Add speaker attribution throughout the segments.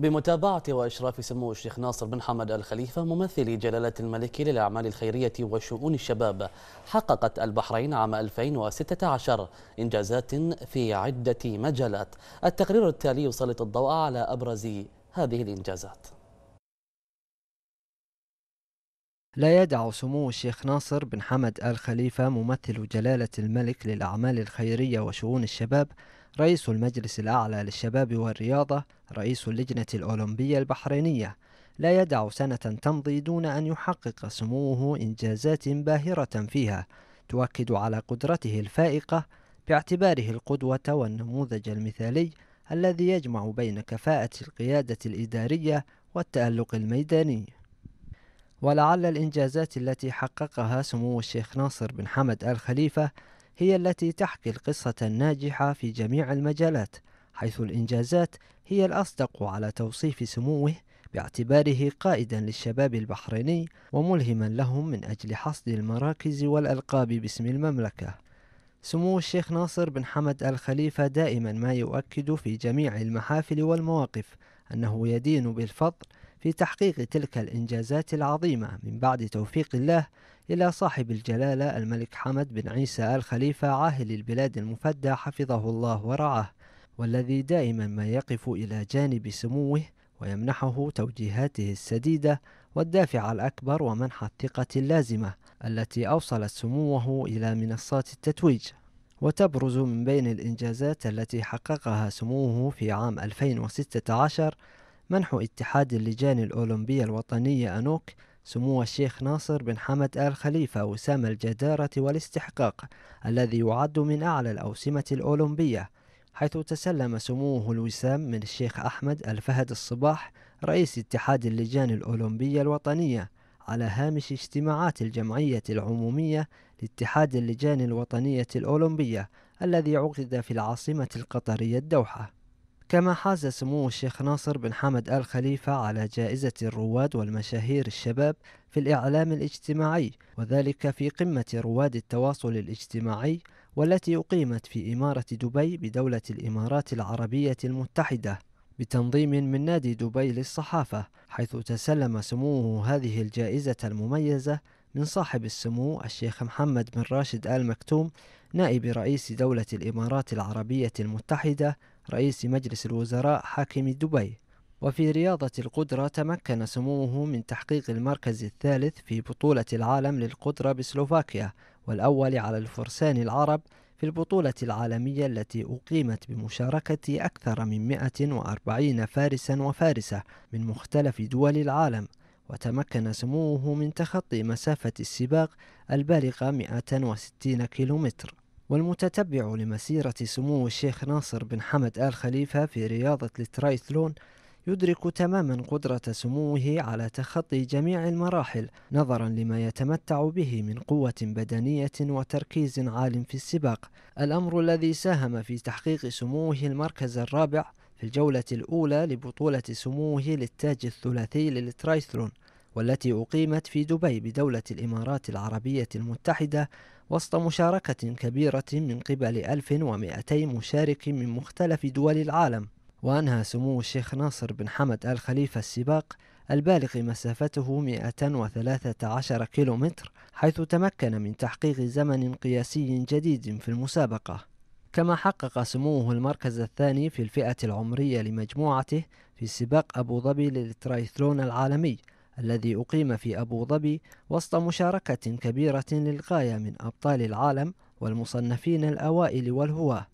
Speaker 1: بمتابعة وإشراف سمو الشيخ ناصر بن حمد الخليفة ممثل جلالة الملك للأعمال الخيرية وشؤون الشباب حققت البحرين عام 2016 إنجازات في عدة مجالات التقرير التالي يسلط الضوء على أبرز هذه الإنجازات لا يدع سمو الشيخ ناصر بن حمد الخليفة ممثل جلالة الملك للأعمال الخيرية وشؤون الشباب رئيس المجلس الأعلى للشباب والرياضة رئيس اللجنة الأولمبية البحرينية لا يدع سنة تمضي دون أن يحقق سموه إنجازات باهرة فيها تؤكد على قدرته الفائقة باعتباره القدوة والنموذج المثالي الذي يجمع بين كفاءة القيادة الإدارية والتألق الميداني ولعل الإنجازات التي حققها سمو الشيخ ناصر بن حمد آل خليفة هي التي تحكي القصة الناجحة في جميع المجالات حيث الإنجازات هي الأصدق على توصيف سموه باعتباره قائدا للشباب البحريني وملهما لهم من أجل حصد المراكز والألقاب باسم المملكة سمو الشيخ ناصر بن حمد الخليفة دائما ما يؤكد في جميع المحافل والمواقف أنه يدين بالفضل في تحقيق تلك الإنجازات العظيمة من بعد توفيق الله إلى صاحب الجلالة الملك حمد بن عيسى الخليفة عاهل البلاد المفدى حفظه الله ورعاه والذي دائما ما يقف إلى جانب سموه ويمنحه توجيهاته السديدة والدافع الأكبر ومنح الثقة اللازمة التي أوصلت سموه إلى منصات التتويج وتبرز من بين الإنجازات التي حققها سموه في عام 2016 منح اتحاد اللجان الأولمبية الوطنية أنوك سمو الشيخ ناصر بن حمد آل خليفة وسام الجدارة والاستحقاق الذي يعد من أعلى الأوسمة الأولمبية حيث تسلم سموه الوسام من الشيخ أحمد الفهد الصباح رئيس اتحاد اللجان الأولمبية الوطنية على هامش اجتماعات الجمعية العمومية لاتحاد اللجان الوطنية الأولمبية الذي عقد في العاصمة القطرية الدوحة كما حاز سمو الشيخ ناصر بن حمد آل خليفة على جائزة الرواد والمشاهير الشباب في الإعلام الاجتماعي وذلك في قمة رواد التواصل الاجتماعي والتي أقيمت في إمارة دبي بدولة الإمارات العربية المتحدة بتنظيم من نادي دبي للصحافة حيث تسلم سموه هذه الجائزة المميزة من صاحب السمو الشيخ محمد بن راشد آل مكتوم نائب رئيس دولة الإمارات العربية المتحدة رئيس مجلس الوزراء حاكم دبي وفي رياضة القدرة تمكن سموه من تحقيق المركز الثالث في بطولة العالم للقدرة بسلوفاكيا والأول على الفرسان العرب في البطولة العالمية التي أقيمت بمشاركة أكثر من 140 فارسا وفارسة من مختلف دول العالم وتمكن سموه من تخطي مسافة السباق البالغة 160 كيلومتر والمتتبع لمسيرة سمو الشيخ ناصر بن حمد آل خليفة في رياضة الترايثلون يدرك تماما قدرة سموه على تخطي جميع المراحل نظرا لما يتمتع به من قوة بدنية وتركيز عال في السباق الأمر الذي ساهم في تحقيق سموه المركز الرابع في الجولة الأولى لبطولة سموه للتاج الثلاثي للترايثلون والتي أقيمت في دبي بدولة الإمارات العربية المتحدة وسط مشاركة كبيرة من قبل 1200 مشارك من مختلف دول العالم وأنهى سمو الشيخ ناصر بن حمد آل خليفة السباق البالغ مسافته 113 كيلومتر حيث تمكن من تحقيق زمن قياسي جديد في المسابقة كما حقق سموه المركز الثاني في الفئة العمرية لمجموعته في سباق أبو ظبي للترايثلون العالمي الذي أقيم في أبو ظبي وسط مشاركة كبيرة للغاية من أبطال العالم والمصنفين الأوائل والهواة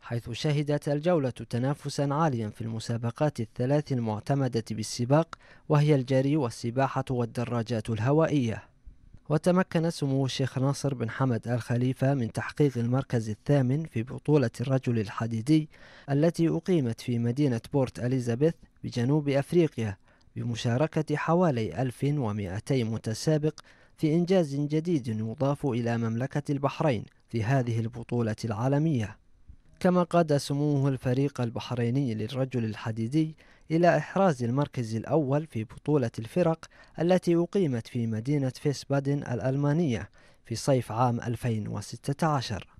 Speaker 1: حيث شهدت الجولة تنافسا عاليا في المسابقات الثلاث المعتمدة بالسباق وهي الجري والسباحة والدراجات الهوائية وتمكن سمو الشيخ ناصر بن حمد الخليفة من تحقيق المركز الثامن في بطولة الرجل الحديدي التي أقيمت في مدينة بورت أليزابيث بجنوب أفريقيا بمشاركة حوالي 1200 متسابق في إنجاز جديد يضاف إلى مملكة البحرين في هذه البطولة العالمية كما قاد سموه الفريق البحريني للرجل الحديدي إلى إحراز المركز الأول في بطولة الفرق التي أقيمت في مدينة فيسبادن الألمانية في صيف عام 2016